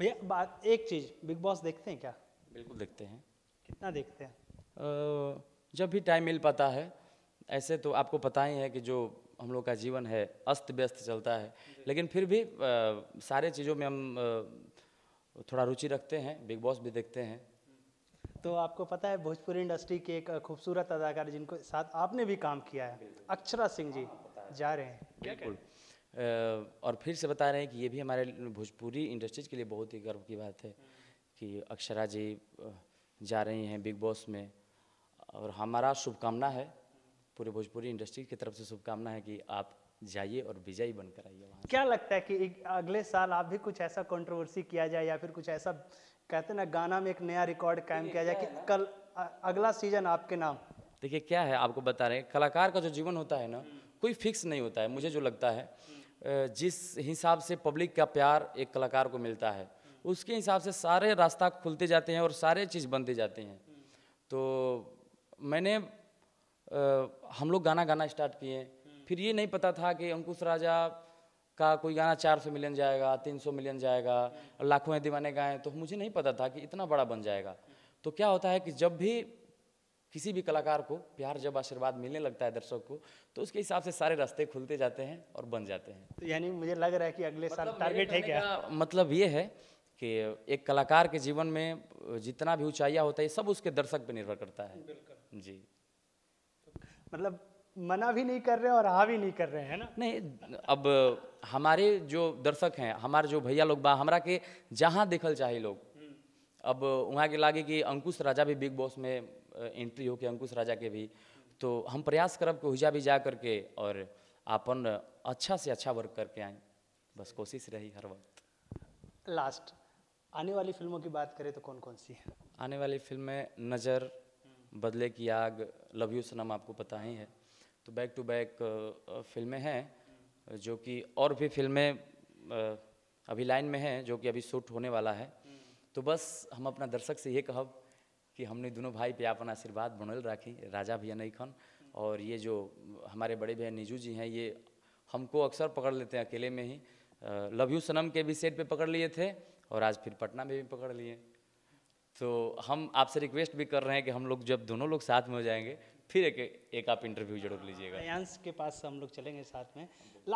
भैया बात एक चीज़ बिग बॉस देखते हैं क्या बिल्कुल देखते हैं कितना देखते हैं जब भी टाइम मिल पाता है ऐसे तो आपको पता ही है कि जो हम लोग का जीवन है अस्त व्यस्त चलता है लेकिन फिर भी आ, सारे चीज़ों में हम आ, थोड़ा रुचि रखते हैं बिग बॉस भी देखते हैं तो आपको पता है भोजपुरी इंडस्ट्री के एक खूबसूरत अदाकार जिनको साथ आपने भी काम किया है अक्षरा सिंह जी हाँ, जा रहे हैं बिल्कुल और फिर से बता रहे हैं कि ये भी हमारे भोजपुरी इंडस्ट्रीज के लिए बहुत ही गर्व की बात है कि अक्षरा जी जा रही हैं बिग बॉस में और हमारा शुभकामना है पूरे भोजपुरी इंडस्ट्री की तरफ से शुभकामना है कि आप जाइए और विजयी बनकर आइए वहाँ क्या लगता है कि अगले साल आप भी कुछ ऐसा कंट्रोवर्सी किया जाए या फिर कुछ ऐसा कहते ना गाना में एक नया रिकॉर्ड कायम किया जाए कि कल अगला सीजन आपके नाम देखिए क्या है आपको बता रहे हैं कलाकार का जो जीवन होता है ना कोई फिक्स नहीं होता है मुझे जो लगता है जिस हिसाब से पब्लिक का प्यार एक कलाकार को मिलता है उसके हिसाब से सारे रास्ता खुलते जाते हैं और सारे चीज़ बनते जाते हैं तो मैंने आ, हम लोग गाना गाना स्टार्ट किए फिर ये नहीं पता था कि अंकुश राजा का कोई गाना 400 मिलियन जाएगा 300 मिलियन जाएगा लाखों दीवाने गाएँ तो मुझे नहीं पता था कि इतना बड़ा बन जाएगा तो क्या होता है कि जब भी किसी भी कलाकार को प्यार जब आशीर्वाद मिलने लगता है दर्शक को तो उसके हिसाब से सारे रास्ते खुलते जाते हैं और बन जाते हैं तो यानी मुझे लग रहा है कि अगले साल टारगेट मतलब है क्या मतलब ये है कि एक कलाकार के जीवन में जितना भी ऊंचाइयाँ होता है सब उसके दर्शक पर निर्भर करता है जी मतलब मना भी नहीं कर रहे हैं और आ भी नहीं कर रहे हैं ना नहीं अब हमारे जो दर्शक हैं हमारे जो भैया लोग बा हमारा के जहाँ देखल चाहे लोग हम्म। अब वहाँ के लागे कि अंकुश राजा भी बिग बॉस में एंट्री हो के अंकुश राजा के भी तो हम प्रयास करब कि हुजा भी जा करके और अपन अच्छा से अच्छा वर्क करके आए बस कोशिश रही हर वक्त लास्ट आने वाली फिल्मों की बात करें तो कौन कौन सी है आने वाली फिल्में नज़र बदले की आग लव यू सनम आपको पता ही है तो बैक टू बैक फिल्में हैं जो कि और भी फिल्में अभी लाइन में हैं जो कि अभी शूट होने वाला है तो बस हम अपना दर्शक से ये कहब कि हमने दोनों भाई पे अपन आशीर्वाद बनल रखी राजा भैया नहीं खन और ये जो हमारे बड़े भैया निजू जी हैं ये हमको अक्सर पकड़ लेते हैं अकेले में ही लव यू सनम के भी सेट पे पकड़ लिए थे और आज फिर पटना में भी पकड़ लिए तो हम आपसे रिक्वेस्ट भी कर रहे हैं कि हम लोग जब दोनों लोग साथ में हो जाएंगे फिर एक एक आप इंटरव्यू जरूर लीजिएगा फैंस के पास हम लोग चलेंगे साथ में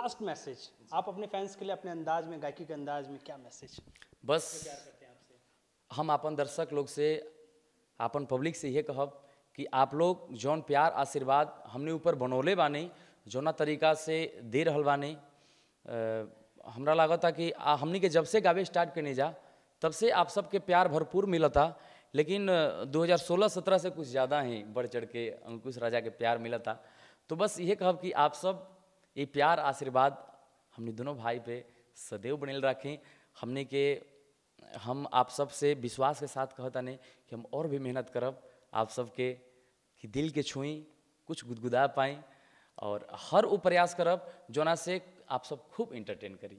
लास्ट मैसेज आप अपने फैंस के लिए अपने अंदाज में गायकी के अंदाज में क्या मैसेज बस हम अपन दर्शक लोग से अपन पब्लिक से ये कहब कि आप लोग जौन प्यार आशीर्वाद हमने ऊपर बनौले बानी जौना तरीका से दे रहल बानी हमरा था कि आ के जब से गावे स्टार्ट करने जा तब से आप सबके प्यार भरपूर मिलता लेकिन 2016-17 से कुछ ज़्यादा ही बढ़ चढ़ के अंकुश राजा के प्यार मिलता तो बस ये कहब कि आप सब ये प्यार आशीर्वाद हमने दोनों भाई पे सदैव बनल रखें हमने के हम आप सब से विश्वास के साथ कहता नहीं कि हम और भी मेहनत करब आप सबके कि दिल के छुई कुछ गुदगुदा पाई और हर वो प्रयास करब जोना से आप सब खूब इंटरटेन करी